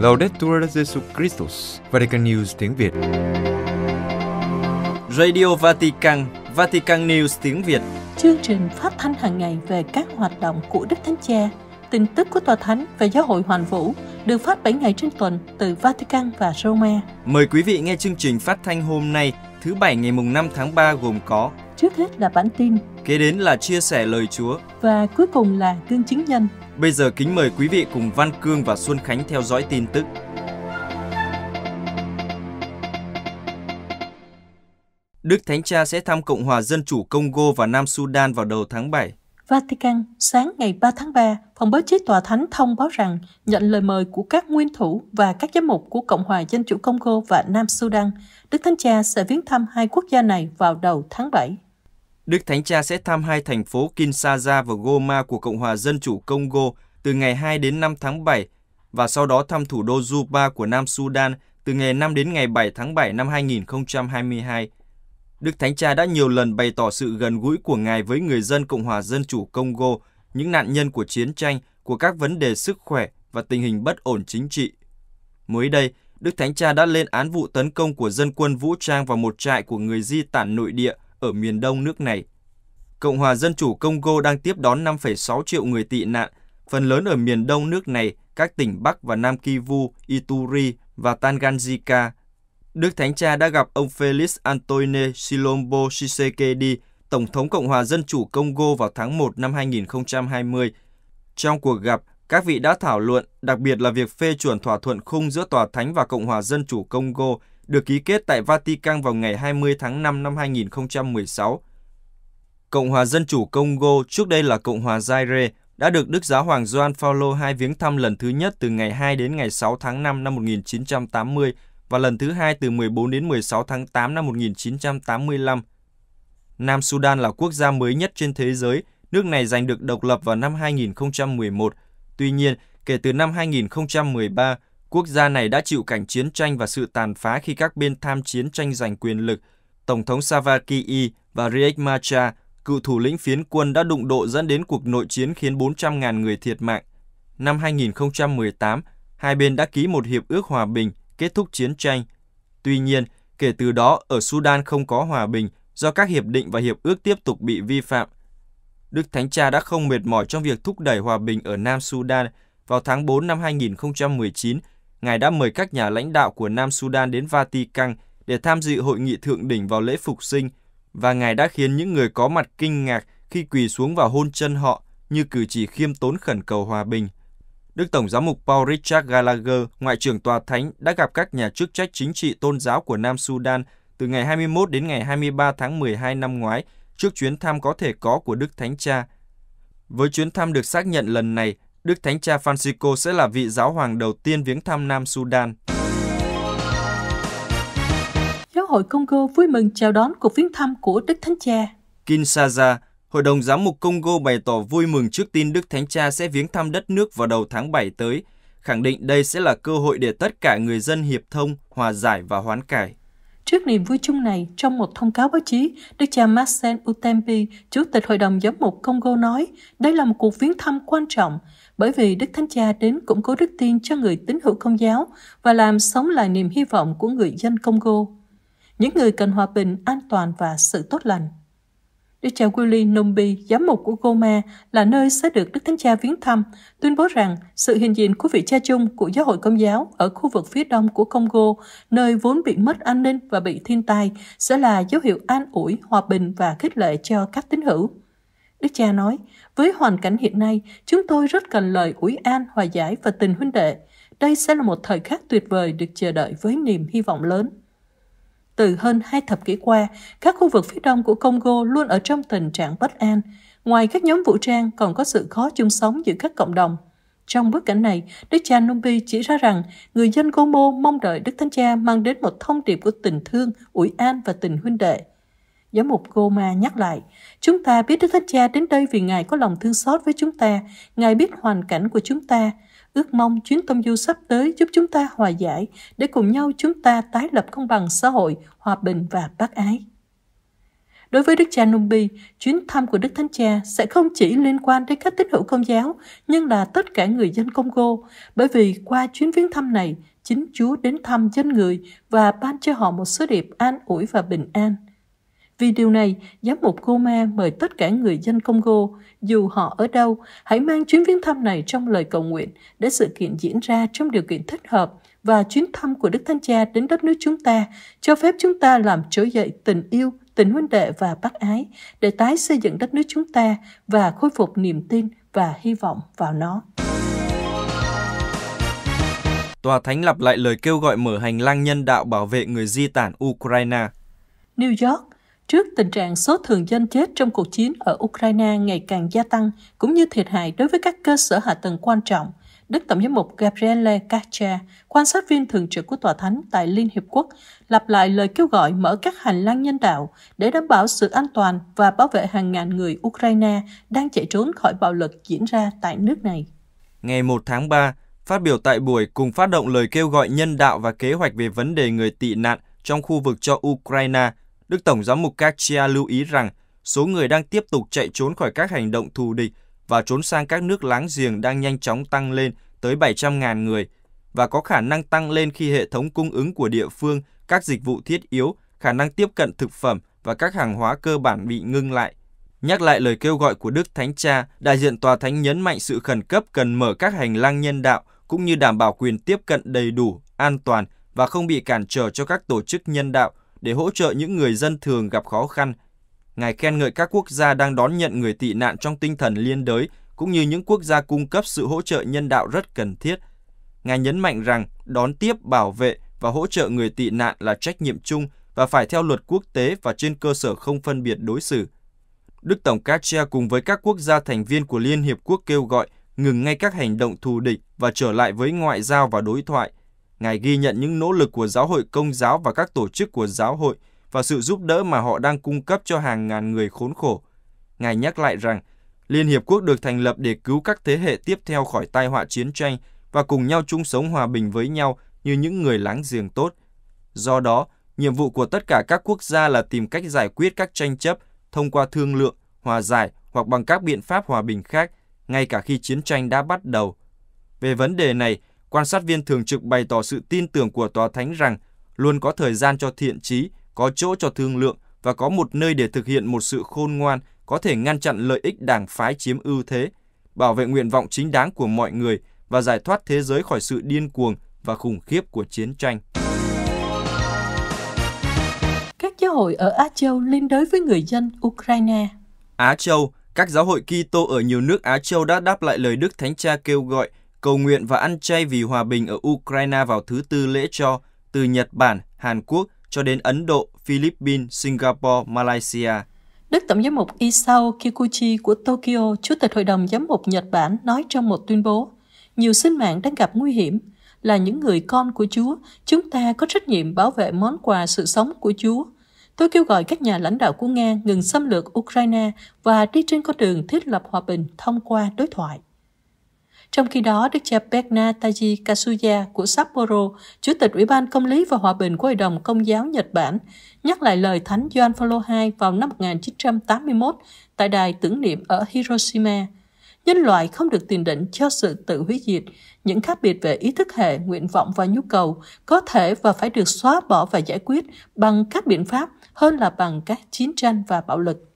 Laudetur Jesu Christus, Vatican News tiếng Việt. Radio Vatican, Vatican News tiếng Việt. Chương trình phát thanh hàng ngày về các hoạt động của Đức Thánh Cha, tin tức của Tòa Thánh và Giáo hội Hoàn Vũ được phát 7 ngày trên tuần từ Vatican và Roma. Mời quý vị nghe chương trình phát thanh hôm nay, thứ Bảy ngày mùng 5 tháng 3 gồm có Trước hết là bản tin. Kế đến là chia sẻ lời Chúa. Và cuối cùng là cương chính nhân. Bây giờ kính mời quý vị cùng Văn Cương và Xuân Khánh theo dõi tin tức. Đức Thánh Cha sẽ thăm Cộng hòa Dân chủ Congo và Nam Sudan vào đầu tháng 7. Vatican, sáng ngày 3 tháng 3, phòng báo chí tòa thánh thông báo rằng nhận lời mời của các nguyên thủ và các giám mục của Cộng hòa Dân chủ Congo và Nam Sudan, Đức Thánh Cha sẽ viếng thăm hai quốc gia này vào đầu tháng 7. Đức Thánh Cha sẽ thăm hai thành phố Kinshasa và Goma của Cộng hòa Dân chủ Congo từ ngày 2 đến 5 tháng 7 và sau đó thăm thủ đô Juba của Nam Sudan từ ngày 5 đến ngày 7 tháng 7 năm 2022. Đức Thánh Cha đã nhiều lần bày tỏ sự gần gũi của Ngài với người dân Cộng hòa Dân chủ Congo, những nạn nhân của chiến tranh, của các vấn đề sức khỏe và tình hình bất ổn chính trị. Mới đây, Đức Thánh Cha đã lên án vụ tấn công của dân quân vũ trang vào một trại của người di tản nội địa – ở miền đông nước này. Cộng hòa Dân chủ Congo đang tiếp đón 5,6 triệu người tị nạn, phần lớn ở miền đông nước này, các tỉnh Bắc và Nam Kivu, Ituri và Tanganyika. Đức Thánh Cha đã gặp ông Felix Antoine Silombo Tshisekedi, Tổng thống Cộng hòa Dân chủ Congo vào tháng 1 năm 2020. Trong cuộc gặp, các vị đã thảo luận, đặc biệt là việc phê chuẩn thỏa thuận khung giữa Tòa Thánh và Cộng hòa Dân chủ Congo – được ký kết tại Vatican vào ngày 20 tháng 5 năm 2016. Cộng hòa Dân chủ Congo, trước đây là Cộng hòa Zaire, đã được Đức Giáo hoàng Gioan Paulo II viếng thăm lần thứ nhất từ ngày 2 đến ngày 6 tháng 5 năm 1980 và lần thứ hai từ 14 đến 16 tháng 8 năm 1985. Nam Sudan là quốc gia mới nhất trên thế giới, nước này giành được độc lập vào năm 2011. Tuy nhiên, kể từ năm 2013, Quốc gia này đã chịu cảnh chiến tranh và sự tàn phá khi các bên tham chiến tranh giành quyền lực. Tổng thống Savaki và Riek Machar, cựu thủ lĩnh phiến quân đã đụng độ dẫn đến cuộc nội chiến khiến 400.000 người thiệt mạng. Năm 2018, hai bên đã ký một hiệp ước hòa bình kết thúc chiến tranh. Tuy nhiên, kể từ đó ở Sudan không có hòa bình do các hiệp định và hiệp ước tiếp tục bị vi phạm. Đức Thánh Cha đã không mệt mỏi trong việc thúc đẩy hòa bình ở Nam Sudan. Vào tháng 4 năm 2019, ngài đã mời các nhà lãnh đạo của Nam Sudan đến Vatican để tham dự hội nghị thượng đỉnh vào lễ phục sinh và ngài đã khiến những người có mặt kinh ngạc khi quỳ xuống và hôn chân họ như cử chỉ khiêm tốn khẩn cầu hòa bình. Đức Tổng giám mục Paul Richard Gallagher, Ngoại trưởng Tòa Thánh, đã gặp các nhà chức trách chính trị tôn giáo của Nam Sudan từ ngày 21 đến ngày 23 tháng 12 năm ngoái trước chuyến thăm có thể có của Đức Thánh Cha. Với chuyến thăm được xác nhận lần này, Đức Thánh Cha Francisco sẽ là vị giáo hoàng đầu tiên viếng thăm Nam Sudan. Giáo hội Congo vui mừng chào đón cuộc viếng thăm của Đức Thánh Cha. Kinshasa, Hội đồng Giám mục Congo bày tỏ vui mừng trước tin Đức Thánh Cha sẽ viếng thăm đất nước vào đầu tháng 7 tới, khẳng định đây sẽ là cơ hội để tất cả người dân hiệp thông, hòa giải và hoán cải. Trước niềm vui chung này, trong một thông cáo báo chí, Đức cha Marcel Utempi, Chủ tịch Hội đồng Giám mục Congo nói, đây là một cuộc viếng thăm quan trọng, bởi vì Đức Thánh Cha đến củng cố đức tin cho người tín hữu công giáo và làm sống lại niềm hy vọng của người dân Congo, những người cần hòa bình, an toàn và sự tốt lành. Đức cha Willy Nombi, giám mục của Goma, là nơi sẽ được Đức Thánh Cha viếng thăm, tuyên bố rằng sự hiện diện của vị cha chung của giáo hội công giáo ở khu vực phía đông của Congo, nơi vốn bị mất an ninh và bị thiên tai, sẽ là dấu hiệu an ủi, hòa bình và khích lệ cho các tín hữu. Đức cha nói, với hoàn cảnh hiện nay, chúng tôi rất cần lời ủi an, hòa giải và tình huynh đệ. Đây sẽ là một thời khắc tuyệt vời được chờ đợi với niềm hy vọng lớn. Từ hơn hai thập kỷ qua, các khu vực phía đông của Congo luôn ở trong tình trạng bất an. Ngoài các nhóm vũ trang còn có sự khó chung sống giữa các cộng đồng. Trong bối cảnh này, Đức cha Numbi chỉ ra rằng người dân Gomo mong đợi Đức Thánh Cha mang đến một thông điệp của tình thương, ủi an và tình huynh đệ – giáo mục Goma nhắc lại, chúng ta biết Đức Thánh Cha đến đây vì Ngài có lòng thương xót với chúng ta, Ngài biết hoàn cảnh của chúng ta. Ước mong chuyến tông du sắp tới giúp chúng ta hòa giải, để cùng nhau chúng ta tái lập công bằng xã hội, hòa bình và bác ái. Đối với Đức Cha Numbi, chuyến thăm của Đức Thánh Cha sẽ không chỉ liên quan đến các tín hữu công giáo, nhưng là tất cả người dân Congo, bởi vì qua chuyến viếng thăm này, chính Chúa đến thăm dân người và ban cho họ một số điệp an ủi và bình an. Vì điều này, giám mục Goma mời tất cả người dân Congo, dù họ ở đâu, hãy mang chuyến viếng thăm này trong lời cầu nguyện để sự kiện diễn ra trong điều kiện thích hợp và chuyến thăm của Đức Thánh Cha đến đất nước chúng ta cho phép chúng ta làm trỗi dậy tình yêu, tình huynh đệ và bác ái để tái xây dựng đất nước chúng ta và khôi phục niềm tin và hy vọng vào nó. Tòa Thánh lặp lại lời kêu gọi mở hành lang nhân đạo bảo vệ người di tản Ukraine. New York, Trước tình trạng số thường dân chết trong cuộc chiến ở Ukraine ngày càng gia tăng, cũng như thiệt hại đối với các cơ sở hạ tầng quan trọng, Đức Tổng giám mục Gabriele Caccia, quan sát viên thường trực của Tòa Thánh tại Liên Hiệp Quốc, lặp lại lời kêu gọi mở các hành lang nhân đạo để đảm bảo sự an toàn và bảo vệ hàng ngàn người Ukraine đang chạy trốn khỏi bạo lực diễn ra tại nước này. Ngày 1 tháng 3, phát biểu tại buổi cùng phát động lời kêu gọi nhân đạo và kế hoạch về vấn đề người tị nạn trong khu vực cho Ukraine – Đức Tổng giám mục Kachia lưu ý rằng số người đang tiếp tục chạy trốn khỏi các hành động thù địch và trốn sang các nước láng giềng đang nhanh chóng tăng lên tới 700.000 người và có khả năng tăng lên khi hệ thống cung ứng của địa phương, các dịch vụ thiết yếu, khả năng tiếp cận thực phẩm và các hàng hóa cơ bản bị ngưng lại. Nhắc lại lời kêu gọi của Đức Thánh Cha, đại diện Tòa Thánh nhấn mạnh sự khẩn cấp cần mở các hành lang nhân đạo cũng như đảm bảo quyền tiếp cận đầy đủ, an toàn và không bị cản trở cho các tổ chức nhân đạo – để hỗ trợ những người dân thường gặp khó khăn. Ngài khen ngợi các quốc gia đang đón nhận người tị nạn trong tinh thần liên đới, cũng như những quốc gia cung cấp sự hỗ trợ nhân đạo rất cần thiết. Ngài nhấn mạnh rằng đón tiếp, bảo vệ và hỗ trợ người tị nạn là trách nhiệm chung và phải theo luật quốc tế và trên cơ sở không phân biệt đối xử. Đức Tổng Katia cùng với các quốc gia thành viên của Liên Hiệp Quốc kêu gọi ngừng ngay các hành động thù địch và trở lại với ngoại giao và đối thoại, Ngài ghi nhận những nỗ lực của giáo hội công giáo và các tổ chức của giáo hội và sự giúp đỡ mà họ đang cung cấp cho hàng ngàn người khốn khổ. Ngài nhắc lại rằng, Liên Hiệp Quốc được thành lập để cứu các thế hệ tiếp theo khỏi tai họa chiến tranh và cùng nhau chung sống hòa bình với nhau như những người láng giềng tốt. Do đó, nhiệm vụ của tất cả các quốc gia là tìm cách giải quyết các tranh chấp thông qua thương lượng, hòa giải hoặc bằng các biện pháp hòa bình khác, ngay cả khi chiến tranh đã bắt đầu. Về vấn đề này, Quan sát viên thường trực bày tỏ sự tin tưởng của Tòa Thánh rằng luôn có thời gian cho thiện trí, có chỗ cho thương lượng và có một nơi để thực hiện một sự khôn ngoan có thể ngăn chặn lợi ích đảng phái chiếm ưu thế, bảo vệ nguyện vọng chính đáng của mọi người và giải thoát thế giới khỏi sự điên cuồng và khủng khiếp của chiến tranh. Các giáo hội ở Á Châu liên đối với người dân Ukraine. Á Châu, các giáo hội Kitô ở nhiều nước Á Châu đã đáp lại lời Đức Thánh Cha kêu gọi cầu nguyện và ăn chay vì hòa bình ở Ukraine vào thứ tư lễ cho từ Nhật Bản, Hàn Quốc cho đến Ấn Độ, Philippines, Singapore, Malaysia. Đức Tổng giám mục Isao Kikuchi của Tokyo, Chủ tịch Hội đồng Giám mục Nhật Bản nói trong một tuyên bố, nhiều sinh mạng đang gặp nguy hiểm. Là những người con của Chúa, chúng ta có trách nhiệm bảo vệ món quà sự sống của Chúa. Tôi kêu gọi các nhà lãnh đạo của Nga ngừng xâm lược Ukraine và đi trên con đường thiết lập hòa bình thông qua đối thoại. Trong khi đó, Đức cha Berna Taji Kasuya của Sapporo, Chủ tịch Ủy ban Công lý và Hòa bình của Hội đồng Công giáo Nhật Bản, nhắc lại lời Thánh Gioan Phaolô II vào năm 1981 tại đài tưởng niệm ở Hiroshima. Nhân loại không được tiền định cho sự tự hủy diệt. Những khác biệt về ý thức hệ, nguyện vọng và nhu cầu có thể và phải được xóa bỏ và giải quyết bằng các biện pháp hơn là bằng các chiến tranh và bạo lực.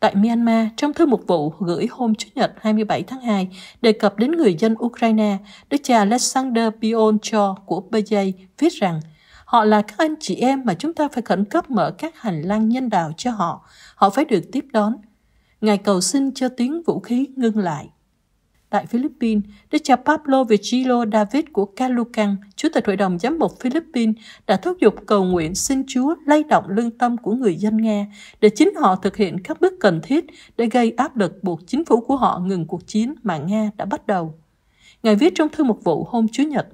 Tại Myanmar, trong thư mục vụ gửi hôm Chủ nhật 27 tháng 2, đề cập đến người dân Ukraine, đức cha Alexander Pioncho của Bajay viết rằng Họ là các anh chị em mà chúng ta phải khẩn cấp mở các hành lang nhân đạo cho họ. Họ phải được tiếp đón. Ngài cầu xin cho tiếng vũ khí ngưng lại tại Philippines, Đức cha Pablo Vigilo David của Caloocan, Chủ tịch Hội đồng Giám mục Philippines, đã thúc giục cầu nguyện xin Chúa lay động lương tâm của người dân Nga để chính họ thực hiện các bước cần thiết để gây áp lực buộc chính phủ của họ ngừng cuộc chiến mà Nga đã bắt đầu. Ngài viết trong thư mục vụ hôm Chủ nhật,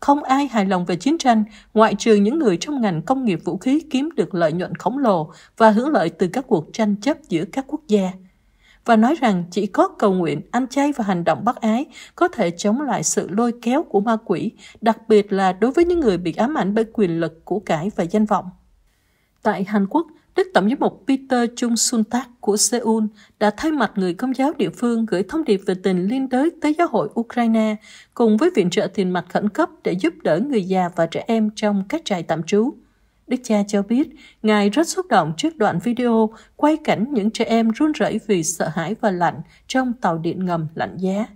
không ai hài lòng về chiến tranh, ngoại trừ những người trong ngành công nghiệp vũ khí kiếm được lợi nhuận khổng lồ và hưởng lợi từ các cuộc tranh chấp giữa các quốc gia và nói rằng chỉ có cầu nguyện, ăn chay và hành động bác ái có thể chống lại sự lôi kéo của ma quỷ, đặc biệt là đối với những người bị ám ảnh bởi quyền lực, của cải và danh vọng. Tại Hàn Quốc, Đức Tổng giám mục Peter Chung Sun Tak của Seoul đã thay mặt người công giáo địa phương gửi thông điệp về tình liên đới tới giáo hội Ukraine cùng với viện trợ tiền mặt khẩn cấp để giúp đỡ người già và trẻ em trong các trại tạm trú. Đức cha cho biết, Ngài rất xúc động trước đoạn video quay cảnh những trẻ em run rẩy vì sợ hãi và lạnh trong tàu điện ngầm lạnh giá.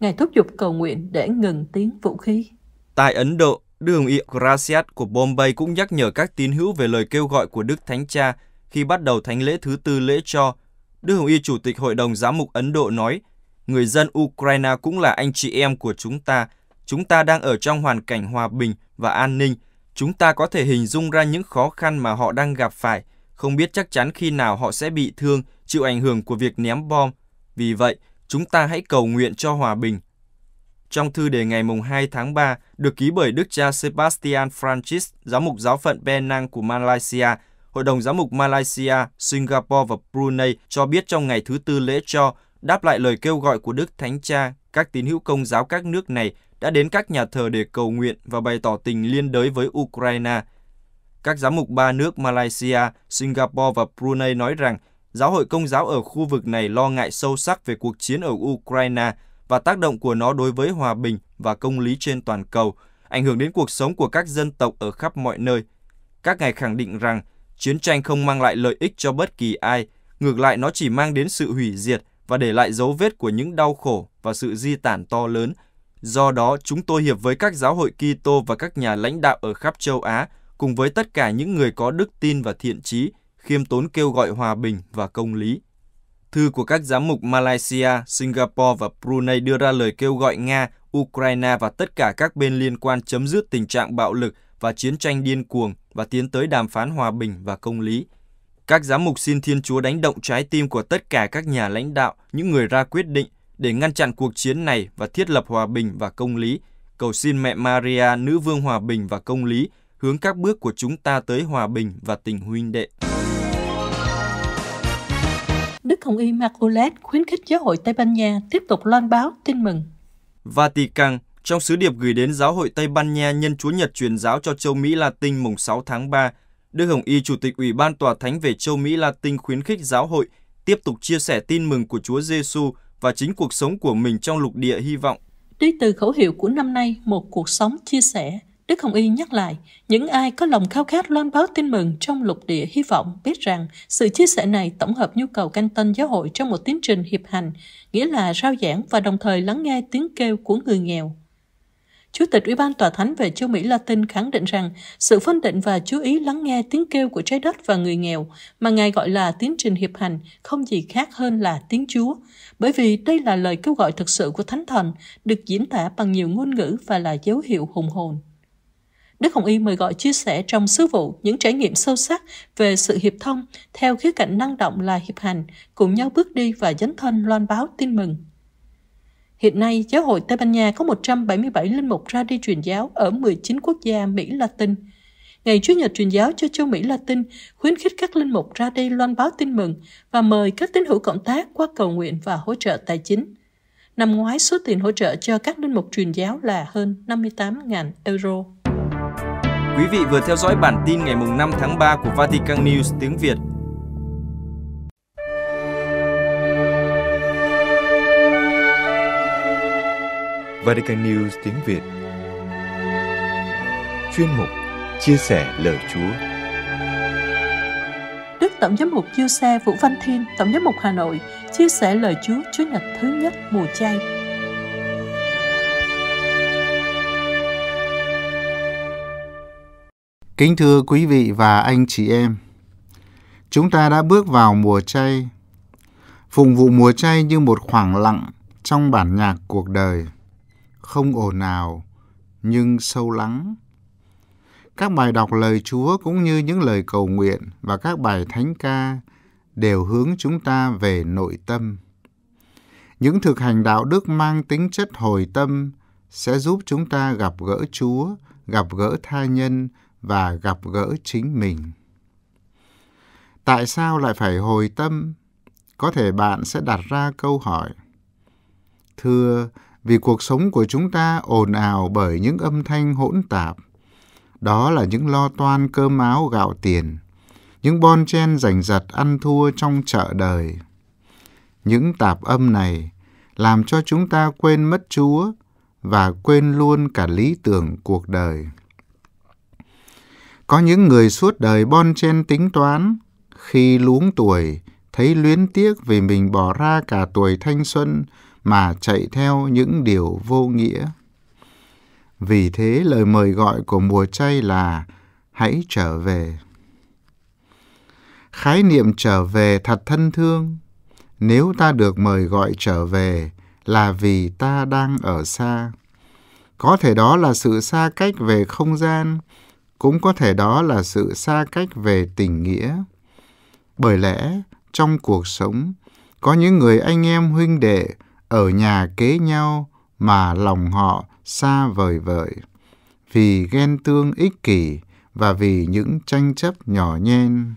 Ngài thúc giục cầu nguyện để ngừng tiếng vũ khí. Tại Ấn Độ, đường Hồng Gracias của Bombay cũng nhắc nhở các tín hữu về lời kêu gọi của Đức Thánh Cha khi bắt đầu thánh lễ thứ tư lễ cho. Đức Hồng Y Chủ tịch Hội đồng Giám mục Ấn Độ nói, người dân Ukraine cũng là anh chị em của chúng ta. Chúng ta đang ở trong hoàn cảnh hòa bình và an ninh – Chúng ta có thể hình dung ra những khó khăn mà họ đang gặp phải, không biết chắc chắn khi nào họ sẽ bị thương, chịu ảnh hưởng của việc ném bom. Vì vậy, chúng ta hãy cầu nguyện cho hòa bình. Trong thư đề ngày 2 tháng 3, được ký bởi Đức cha Sebastian Francis, giám mục giáo phận Penang của Malaysia, Hội đồng Giám mục Malaysia, Singapore và Brunei cho biết trong ngày thứ Tư lễ cho, đáp lại lời kêu gọi của Đức Thánh Cha, các tín hữu công giáo các nước này đã đến các nhà thờ để cầu nguyện và bày tỏ tình liên đới với Ukraine. Các giám mục ba nước Malaysia, Singapore và Brunei nói rằng giáo hội công giáo ở khu vực này lo ngại sâu sắc về cuộc chiến ở Ukraine và tác động của nó đối với hòa bình và công lý trên toàn cầu, ảnh hưởng đến cuộc sống của các dân tộc ở khắp mọi nơi. Các ngài khẳng định rằng chiến tranh không mang lại lợi ích cho bất kỳ ai, ngược lại nó chỉ mang đến sự hủy diệt và để lại dấu vết của những đau khổ và sự di tản to lớn – Do đó, chúng tôi hiệp với các giáo hội Kitô và các nhà lãnh đạo ở khắp châu Á, cùng với tất cả những người có đức tin và thiện trí, khiêm tốn kêu gọi hòa bình và công lý. Thư của các giám mục Malaysia, Singapore và Brunei đưa ra lời kêu gọi Nga, Ukraine và tất cả các bên liên quan chấm dứt tình trạng bạo lực và chiến tranh điên cuồng và tiến tới đàm phán hòa bình và công lý. Các giám mục xin Thiên Chúa đánh động trái tim của tất cả các nhà lãnh đạo, những người ra quyết định để ngăn chặn cuộc chiến này và thiết lập hòa bình và công lý. Cầu xin mẹ Maria, nữ vương hòa bình và công lý, hướng các bước của chúng ta tới hòa bình và tình huynh đệ. Đức Hồng Y Maculet khuyến khích giáo hội Tây Ban Nha tiếp tục loan báo tin mừng. Vatican trong sứ điệp gửi đến giáo hội Tây Ban Nha nhân Chúa Nhật truyền giáo cho châu Mỹ Latin mùng 6 tháng 3, Đức Hồng Y Chủ tịch Ủy ban Tòa Thánh về châu Mỹ Latin khuyến khích giáo hội tiếp tục chia sẻ tin mừng của Chúa Giêsu và chính cuộc sống của mình trong lục địa hy vọng. Đi từ khẩu hiệu của năm nay Một cuộc sống chia sẻ, Đức Hồng Y nhắc lại, những ai có lòng khao khát loan báo tin mừng trong lục địa hy vọng biết rằng sự chia sẻ này tổng hợp nhu cầu canh tân giáo hội trong một tiến trình hiệp hành, nghĩa là rao giảng và đồng thời lắng nghe tiếng kêu của người nghèo. Chủ tịch Ủy ban Tòa Thánh về châu Mỹ Latin khẳng định rằng sự phân định và chú ý lắng nghe tiếng kêu của trái đất và người nghèo mà Ngài gọi là tiến trình hiệp hành không gì khác hơn là tiếng Chúa, bởi vì đây là lời kêu gọi thực sự của Thánh Thần được diễn tả bằng nhiều ngôn ngữ và là dấu hiệu hùng hồn. Đức Hồng Y mời gọi chia sẻ trong sứ vụ những trải nghiệm sâu sắc về sự hiệp thông theo khía cạnh năng động là hiệp hành, cùng nhau bước đi và dấn thân loan báo tin mừng. Hiện nay, giáo hội Tây Ban Nha có 177 linh mục ra đi truyền giáo ở 19 quốc gia Mỹ Latin. Ngày Chúa Nhật truyền giáo cho châu Mỹ Latin khuyến khích các linh mục ra đi loan báo tin mừng và mời các tín hữu cộng tác qua cầu nguyện và hỗ trợ tài chính. Năm ngoái, số tiền hỗ trợ cho các linh mục truyền giáo là hơn 58.000 euro. Quý vị vừa theo dõi bản tin ngày 5 tháng 3 của Vatican News tiếng Việt. Vatican News tiếng Việt Chuyên mục Chia sẻ lời Chúa Đức Tổng giám mục Chiêu Xe Vũ Văn Thiên, Tổng giám mục Hà Nội chia sẻ lời Chúa Chúa Nhật thứ nhất mùa chay. Kính thưa quý vị và anh chị em, chúng ta đã bước vào mùa chay. Phụng vụ mùa chay như một khoảng lặng trong bản nhạc cuộc đời – không ồn ào nhưng sâu lắng. Các bài đọc lời Chúa cũng như những lời cầu nguyện và các bài thánh ca đều hướng chúng ta về nội tâm. Những thực hành đạo đức mang tính chất hồi tâm sẽ giúp chúng ta gặp gỡ Chúa, gặp gỡ tha nhân và gặp gỡ chính mình. Tại sao lại phải hồi tâm? Có thể bạn sẽ đặt ra câu hỏi. Thưa, vì cuộc sống của chúng ta ồn ào bởi những âm thanh hỗn tạp. Đó là những lo toan cơm áo gạo tiền, những bon chen giành giật ăn thua trong chợ đời. Những tạp âm này làm cho chúng ta quên mất Chúa và quên luôn cả lý tưởng cuộc đời. Có những người suốt đời bon chen tính toán, khi luống tuổi, thấy luyến tiếc vì mình bỏ ra cả tuổi thanh xuân mà chạy theo những điều vô nghĩa. Vì thế lời mời gọi của mùa chay là hãy trở về. Khái niệm trở về thật thân thương. Nếu ta được mời gọi trở về là vì ta đang ở xa. Có thể đó là sự xa cách về không gian, cũng có thể đó là sự xa cách về tình nghĩa. Bởi lẽ, trong cuộc sống, có những người anh em huynh đệ ở nhà kế nhau mà lòng họ xa vời vợi vì ghen tương ích kỷ và vì những tranh chấp nhỏ nhen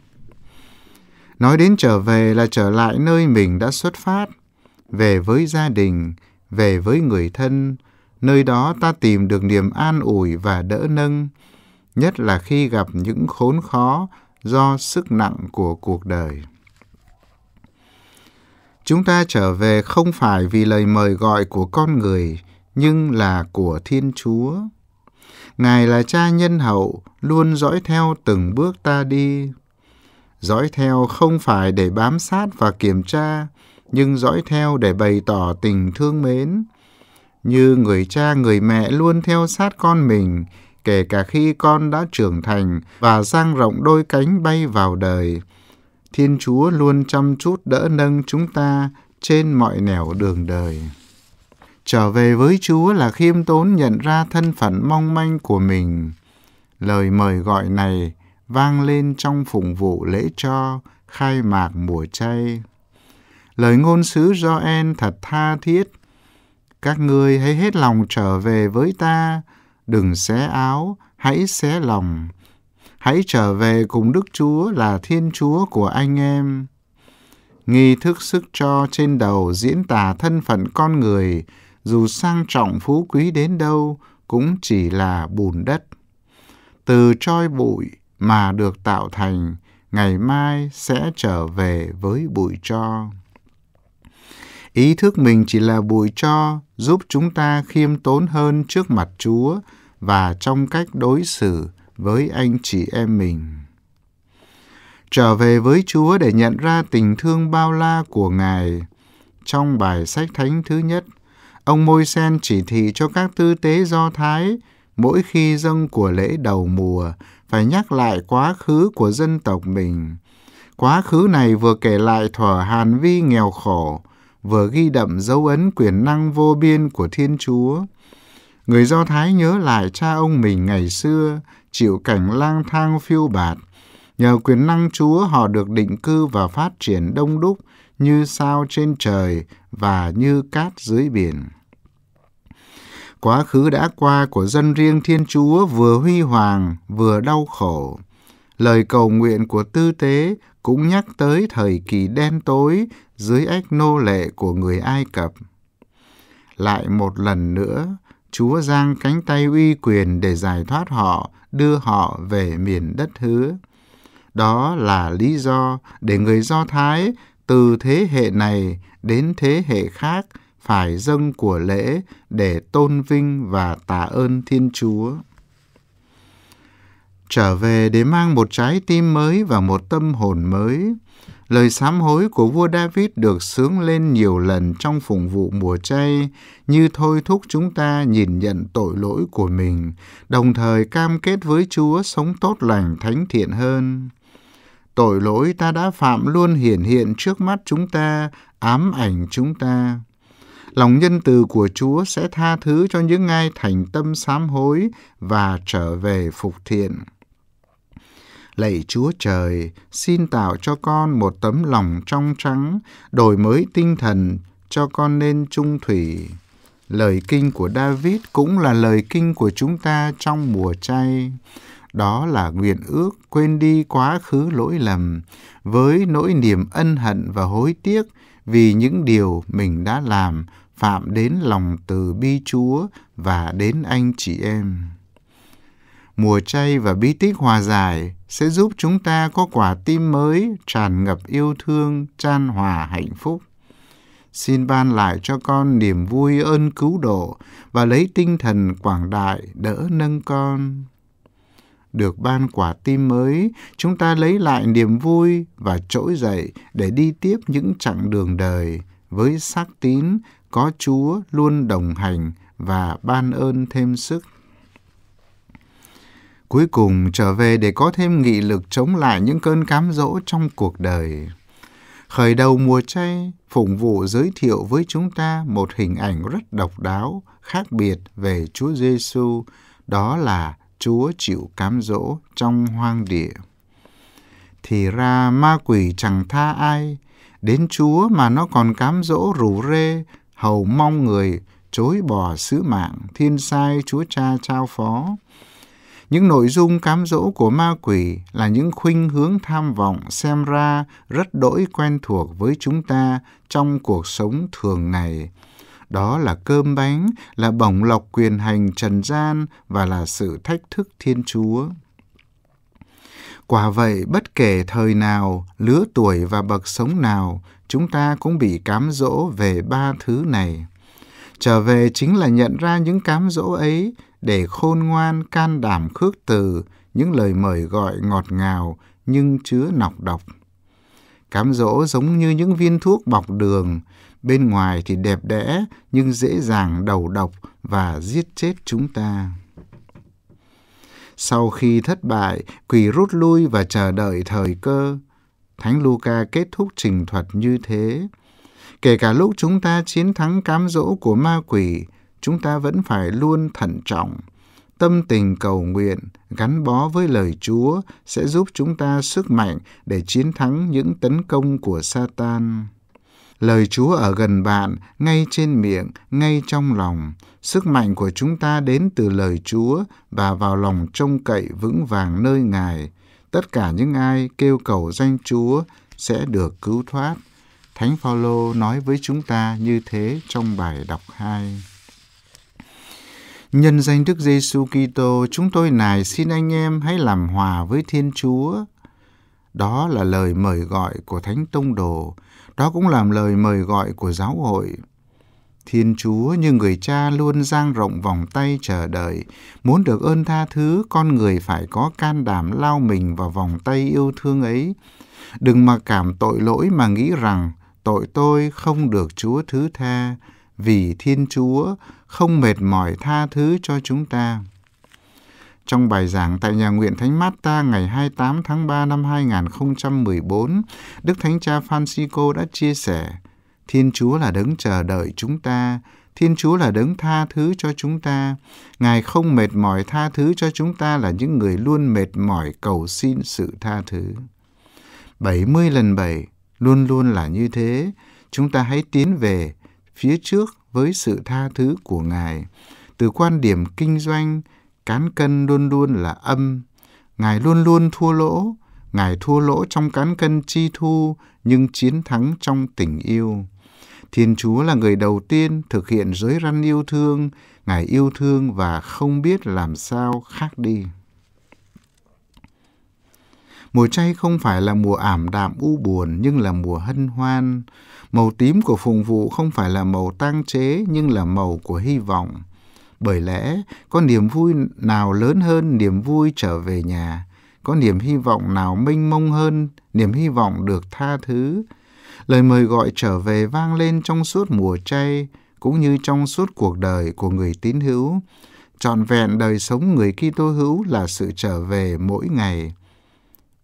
nói đến trở về là trở lại nơi mình đã xuất phát về với gia đình về với người thân nơi đó ta tìm được niềm an ủi và đỡ nâng nhất là khi gặp những khốn khó do sức nặng của cuộc đời Chúng ta trở về không phải vì lời mời gọi của con người, nhưng là của Thiên Chúa. Ngài là cha nhân hậu, luôn dõi theo từng bước ta đi. Dõi theo không phải để bám sát và kiểm tra, nhưng dõi theo để bày tỏ tình thương mến. Như người cha người mẹ luôn theo sát con mình, kể cả khi con đã trưởng thành và giang rộng đôi cánh bay vào đời – Thiên Chúa luôn chăm chút đỡ nâng chúng ta trên mọi nẻo đường đời. Trở về với Chúa là khiêm tốn nhận ra thân phận mong manh của mình. Lời mời gọi này vang lên trong phụng vụ lễ cho khai mạc mùa chay. Lời ngôn sứ Gioan thật tha thiết. Các ngươi hãy hết lòng trở về với ta, đừng xé áo, hãy xé lòng, hãy trở về cùng Đức Chúa là Thiên Chúa của anh em. Nghi thức sức cho trên đầu diễn tả thân phận con người, dù sang trọng phú quý đến đâu cũng chỉ là bùn đất. Từ tro bụi mà được tạo thành, ngày mai sẽ trở về với bụi tro. Ý thức mình chỉ là bụi tro giúp chúng ta khiêm tốn hơn trước mặt Chúa và trong cách đối xử với anh chị em mình. Trở về với Chúa để nhận ra tình thương bao la của Ngài. Trong bài sách thánh thứ nhất, ông Môi Sen chỉ thị cho các tư tế Do Thái mỗi khi dâng của lễ đầu mùa phải nhắc lại quá khứ của dân tộc mình. Quá khứ này vừa kể lại thỏa hàn vi nghèo khổ, vừa ghi đậm dấu ấn quyền năng vô biên của Thiên Chúa. Người Do Thái nhớ lại cha ông mình ngày xưa chịu cảnh lang thang phiêu bạt. Nhờ quyền năng Chúa họ được định cư và phát triển đông đúc như sao trên trời và như cát dưới biển. Quá khứ đã qua của dân riêng Thiên Chúa vừa huy hoàng vừa đau khổ. Lời cầu nguyện của tư tế cũng nhắc tới thời kỳ đen tối dưới ách nô lệ của người Ai Cập. Lại một lần nữa, Chúa giang cánh tay uy quyền để giải thoát họ đưa họ về miền đất hứa. Đó là lý do để người Do Thái từ thế hệ này đến thế hệ khác phải dâng của lễ để tôn vinh và tạ ơn Thiên Chúa. Trở về để mang một trái tim mới và một tâm hồn mới, Lời sám hối của vua David được sướng lên nhiều lần trong phụng vụ mùa chay, như thôi thúc chúng ta nhìn nhận tội lỗi của mình, đồng thời cam kết với Chúa sống tốt lành thánh thiện hơn. Tội lỗi ta đã phạm luôn hiển hiện trước mắt chúng ta, ám ảnh chúng ta lòng nhân từ của Chúa sẽ tha thứ cho những ai thành tâm sám hối và trở về phục thiện. Lạy Chúa Trời, xin tạo cho con một tấm lòng trong trắng, đổi mới tinh thần, cho con nên trung thủy. Lời kinh của David cũng là lời kinh của chúng ta trong mùa chay. Đó là nguyện ước quên đi quá khứ lỗi lầm, với nỗi niềm ân hận và hối tiếc vì những điều mình đã làm phạm đến lòng từ bi Chúa và đến anh chị em mùa chay và bí tích hòa giải sẽ giúp chúng ta có quả tim mới tràn ngập yêu thương, chan hòa hạnh phúc. Xin ban lại cho con niềm vui ơn cứu độ và lấy tinh thần quảng đại đỡ nâng con. Được ban quả tim mới, chúng ta lấy lại niềm vui và trỗi dậy để đi tiếp những chặng đường đời với xác tín có Chúa luôn đồng hành và ban ơn thêm sức cuối cùng trở về để có thêm nghị lực chống lại những cơn cám dỗ trong cuộc đời. Khởi đầu mùa chay, phụng vụ giới thiệu với chúng ta một hình ảnh rất độc đáo, khác biệt về Chúa Giêsu, đó là Chúa chịu cám dỗ trong hoang địa. Thì ra ma quỷ chẳng tha ai, đến Chúa mà nó còn cám dỗ rủ rê, hầu mong người chối bỏ sứ mạng thiên sai Chúa Cha trao phó những nội dung cám dỗ của ma quỷ là những khuynh hướng tham vọng xem ra rất đỗi quen thuộc với chúng ta trong cuộc sống thường ngày. Đó là cơm bánh, là bổng lộc quyền hành trần gian và là sự thách thức Thiên Chúa. Quả vậy, bất kể thời nào, lứa tuổi và bậc sống nào, chúng ta cũng bị cám dỗ về ba thứ này. Trở về chính là nhận ra những cám dỗ ấy để khôn ngoan can đảm khước từ những lời mời gọi ngọt ngào nhưng chứa nọc độc. Cám dỗ giống như những viên thuốc bọc đường, bên ngoài thì đẹp đẽ nhưng dễ dàng đầu độc và giết chết chúng ta. Sau khi thất bại, quỷ rút lui và chờ đợi thời cơ. Thánh Luca kết thúc trình thuật như thế. Kể cả lúc chúng ta chiến thắng cám dỗ của ma quỷ, chúng ta vẫn phải luôn thận trọng. Tâm tình cầu nguyện gắn bó với lời Chúa sẽ giúp chúng ta sức mạnh để chiến thắng những tấn công của Satan. Lời Chúa ở gần bạn, ngay trên miệng, ngay trong lòng. Sức mạnh của chúng ta đến từ lời Chúa và vào lòng trông cậy vững vàng nơi Ngài. Tất cả những ai kêu cầu danh Chúa sẽ được cứu thoát. Thánh Phaolô nói với chúng ta như thế trong bài đọc hai. Nhân danh Đức Giêsu Kitô, chúng tôi nài xin anh em hãy làm hòa với Thiên Chúa. Đó là lời mời gọi của Thánh Tông Đồ, đó cũng là lời mời gọi của giáo hội. Thiên Chúa như người cha luôn dang rộng vòng tay chờ đợi, muốn được ơn tha thứ, con người phải có can đảm lao mình vào vòng tay yêu thương ấy. Đừng mà cảm tội lỗi mà nghĩ rằng tội tôi không được Chúa thứ tha, vì Thiên Chúa không mệt mỏi tha thứ cho chúng ta. Trong bài giảng tại nhà nguyện Thánh Mát Ta ngày 28 tháng 3 năm 2014, Đức Thánh Cha Francisco đã chia sẻ, Thiên Chúa là đấng chờ đợi chúng ta, Thiên Chúa là đấng tha thứ cho chúng ta. Ngài không mệt mỏi tha thứ cho chúng ta là những người luôn mệt mỏi cầu xin sự tha thứ. 70 lần 7 luôn luôn là như thế. Chúng ta hãy tiến về phía trước với sự tha thứ của Ngài. Từ quan điểm kinh doanh, cán cân luôn luôn là âm. Ngài luôn luôn thua lỗ, Ngài thua lỗ trong cán cân chi thu nhưng chiến thắng trong tình yêu. Thiên Chúa là người đầu tiên thực hiện giới răn yêu thương, Ngài yêu thương và không biết làm sao khác đi. Mùa chay không phải là mùa ảm đạm u buồn nhưng là mùa hân hoan. Màu tím của phụng vụ không phải là màu tang chế nhưng là màu của hy vọng. Bởi lẽ có niềm vui nào lớn hơn niềm vui trở về nhà, có niềm hy vọng nào mênh mông hơn niềm hy vọng được tha thứ. Lời mời gọi trở về vang lên trong suốt mùa chay cũng như trong suốt cuộc đời của người tín hữu trọn vẹn đời sống người Kitô hữu là sự trở về mỗi ngày.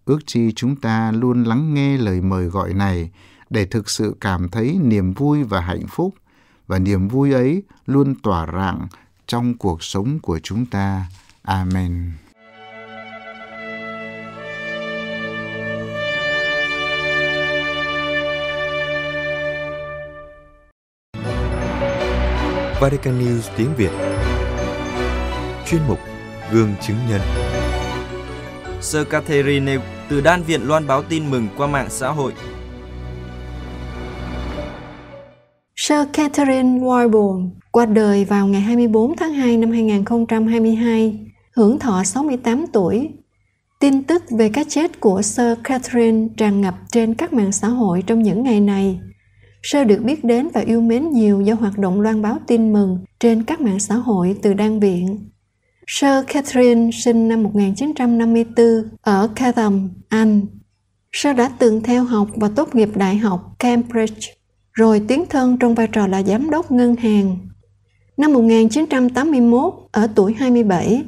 Ước chi chúng ta luôn lắng nghe lời mời gọi này để thực sự cảm thấy niềm vui và hạnh phúc và niềm vui ấy luôn tỏa rạng trong cuộc sống của chúng ta. Amen. Vatican News tiếng Việt Chuyên mục Gương chứng nhân Sir Catherine từ Đan Viện loan báo tin mừng qua mạng xã hội. Sir Catherine Warburg qua đời vào ngày 24 tháng 2 năm 2022, hưởng thọ 68 tuổi. Tin tức về cái chết của Sir Catherine tràn ngập trên các mạng xã hội trong những ngày này. Sơ được biết đến và yêu mến nhiều do hoạt động loan báo tin mừng trên các mạng xã hội từ Đan Viện. Sir Catherine sinh năm 1954 ở Chatham, Anh. Sir đã từng theo học và tốt nghiệp đại học Cambridge, rồi tiến thân trong vai trò là giám đốc ngân hàng. Năm 1981, ở tuổi 27,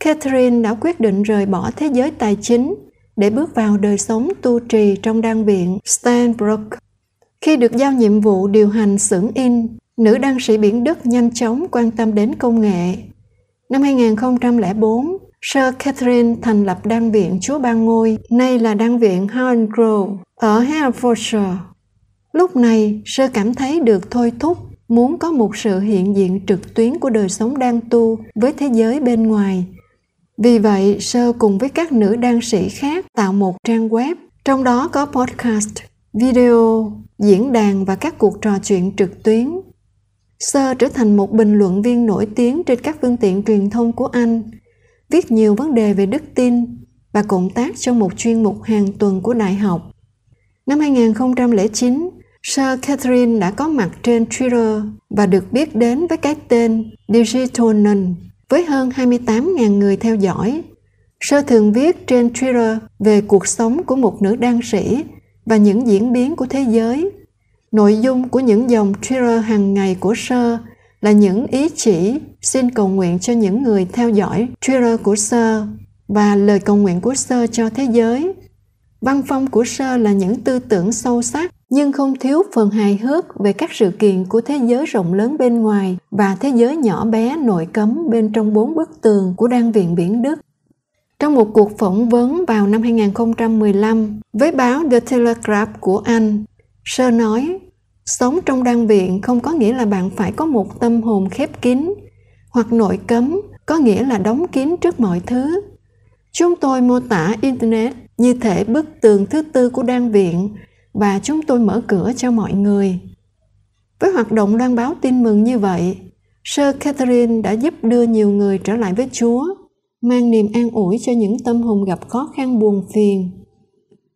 Catherine đã quyết định rời bỏ thế giới tài chính để bước vào đời sống tu trì trong đan viện Stanbrook. Khi được giao nhiệm vụ điều hành xưởng in, nữ đăng sĩ biển Đức nhanh chóng quan tâm đến công nghệ Năm 2004, Sir Catherine thành lập đan viện Chúa Ba Ngôi, nay là đan viện Howard Grove ở Herefordshire. Lúc này, Sir cảm thấy được thôi thúc muốn có một sự hiện diện trực tuyến của đời sống đan tu với thế giới bên ngoài. Vì vậy, Sơ cùng với các nữ đan sĩ khác tạo một trang web, trong đó có podcast, video, diễn đàn và các cuộc trò chuyện trực tuyến. Sơ trở thành một bình luận viên nổi tiếng trên các phương tiện truyền thông của Anh, viết nhiều vấn đề về đức tin và cộng tác trong một chuyên mục hàng tuần của đại học. Năm 2009, sơ Catherine đã có mặt trên Twitter và được biết đến với cái tên Digital Nun với hơn 28.000 người theo dõi. Sơ thường viết trên Twitter về cuộc sống của một nữ đan sĩ và những diễn biến của thế giới Nội dung của những dòng Twitter hàng ngày của Sơ là những ý chỉ xin cầu nguyện cho những người theo dõi Twitter của Sơ và lời cầu nguyện của Sơ cho thế giới. Văn phong của Sơ là những tư tưởng sâu sắc nhưng không thiếu phần hài hước về các sự kiện của thế giới rộng lớn bên ngoài và thế giới nhỏ bé nội cấm bên trong bốn bức tường của Đan viện biển Đức. Trong một cuộc phỏng vấn vào năm 2015 với báo The Telegraph của Anh, Sơ nói sống trong đan viện không có nghĩa là bạn phải có một tâm hồn khép kín hoặc nội cấm có nghĩa là đóng kín trước mọi thứ chúng tôi mô tả internet như thể bức tường thứ tư của đan viện và chúng tôi mở cửa cho mọi người với hoạt động loan báo tin mừng như vậy sir catherine đã giúp đưa nhiều người trở lại với chúa mang niềm an ủi cho những tâm hồn gặp khó khăn buồn phiền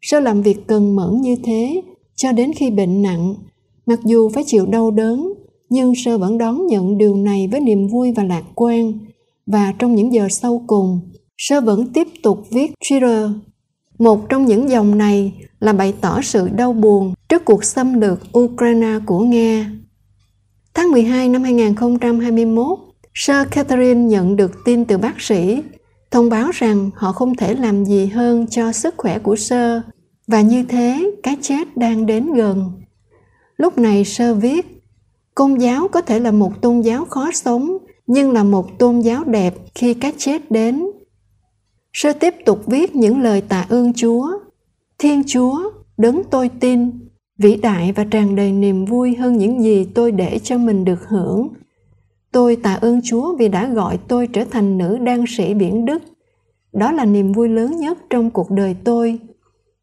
sơ làm việc cần mẫn như thế cho đến khi bệnh nặng Mặc dù phải chịu đau đớn, nhưng sơ vẫn đón nhận điều này với niềm vui và lạc quan. Và trong những giờ sau cùng, sơ vẫn tiếp tục viết Twitter. Một trong những dòng này là bày tỏ sự đau buồn trước cuộc xâm lược Ukraine của Nga. Tháng 12 năm 2021, sơ Catherine nhận được tin từ bác sĩ thông báo rằng họ không thể làm gì hơn cho sức khỏe của sơ và như thế cái chết đang đến gần. Lúc này sơ viết, Công giáo có thể là một tôn giáo khó sống, nhưng là một tôn giáo đẹp khi cái chết đến. Sơ tiếp tục viết những lời tạ ơn Chúa. Thiên Chúa, đấng tôi tin, vĩ đại và tràn đầy niềm vui hơn những gì tôi để cho mình được hưởng. Tôi tạ ơn Chúa vì đã gọi tôi trở thành nữ đan sĩ biển Đức. Đó là niềm vui lớn nhất trong cuộc đời tôi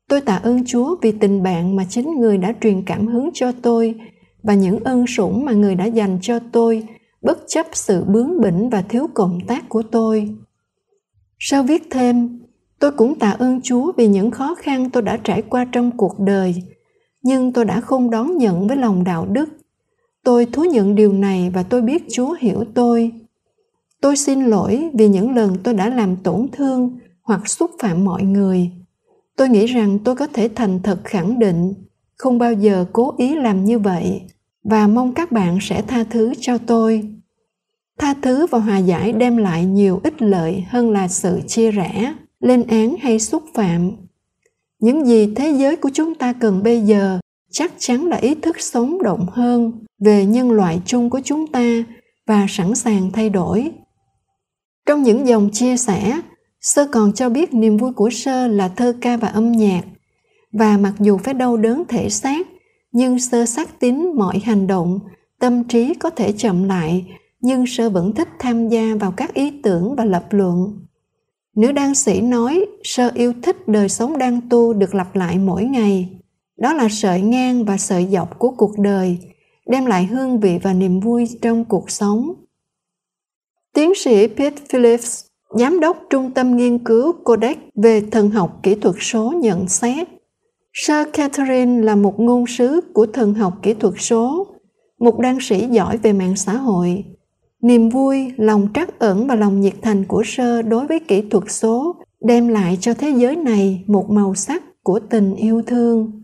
Tôi tạ ơn Chúa vì tình bạn mà chính Người đã truyền cảm hứng cho tôi và những ân sủng mà Người đã dành cho tôi, bất chấp sự bướng bỉnh và thiếu cộng tác của tôi. Sau viết thêm, tôi cũng tạ ơn Chúa vì những khó khăn tôi đã trải qua trong cuộc đời, nhưng tôi đã không đón nhận với lòng đạo đức. Tôi thú nhận điều này và tôi biết Chúa hiểu tôi. Tôi xin lỗi vì những lần tôi đã làm tổn thương hoặc xúc phạm mọi người tôi nghĩ rằng tôi có thể thành thật khẳng định không bao giờ cố ý làm như vậy và mong các bạn sẽ tha thứ cho tôi tha thứ và hòa giải đem lại nhiều ích lợi hơn là sự chia rẽ lên án hay xúc phạm những gì thế giới của chúng ta cần bây giờ chắc chắn là ý thức sống động hơn về nhân loại chung của chúng ta và sẵn sàng thay đổi trong những dòng chia sẻ Sơ còn cho biết niềm vui của Sơ là thơ ca và âm nhạc. Và mặc dù phải đau đớn thể xác, nhưng Sơ xác tín mọi hành động, tâm trí có thể chậm lại, nhưng Sơ vẫn thích tham gia vào các ý tưởng và lập luận. Nữ đan sĩ nói Sơ yêu thích đời sống đang tu được lặp lại mỗi ngày. Đó là sợi ngang và sợi dọc của cuộc đời, đem lại hương vị và niềm vui trong cuộc sống. Tiến sĩ Pete Phillips Giám đốc Trung tâm Nghiên cứu Codex về Thần học Kỹ thuật số nhận xét Sir Catherine là một ngôn sứ của thần học kỹ thuật số, một đan sĩ giỏi về mạng xã hội. Niềm vui, lòng trắc ẩn và lòng nhiệt thành của sơ đối với kỹ thuật số đem lại cho thế giới này một màu sắc của tình yêu thương.